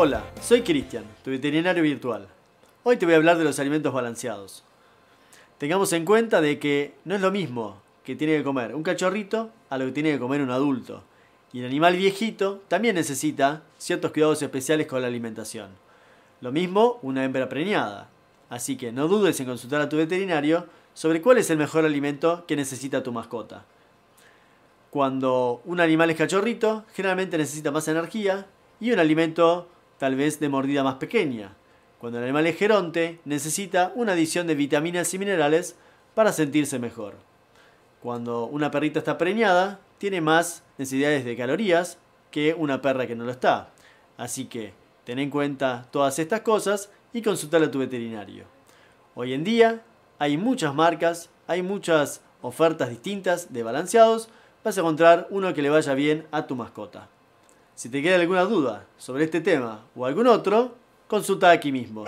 Hola, soy Cristian, tu veterinario virtual. Hoy te voy a hablar de los alimentos balanceados. Tengamos en cuenta de que no es lo mismo que tiene que comer un cachorrito a lo que tiene que comer un adulto. Y el animal viejito también necesita ciertos cuidados especiales con la alimentación. Lo mismo una hembra preñada. Así que no dudes en consultar a tu veterinario sobre cuál es el mejor alimento que necesita tu mascota. Cuando un animal es cachorrito, generalmente necesita más energía y un alimento tal vez de mordida más pequeña, cuando el animal es geronte necesita una adición de vitaminas y minerales para sentirse mejor. Cuando una perrita está preñada, tiene más necesidades de calorías que una perra que no lo está. Así que ten en cuenta todas estas cosas y consultale a tu veterinario. Hoy en día hay muchas marcas, hay muchas ofertas distintas de balanceados. Vas a encontrar uno que le vaya bien a tu mascota. Si te queda alguna duda sobre este tema o algún otro, consulta aquí mismo.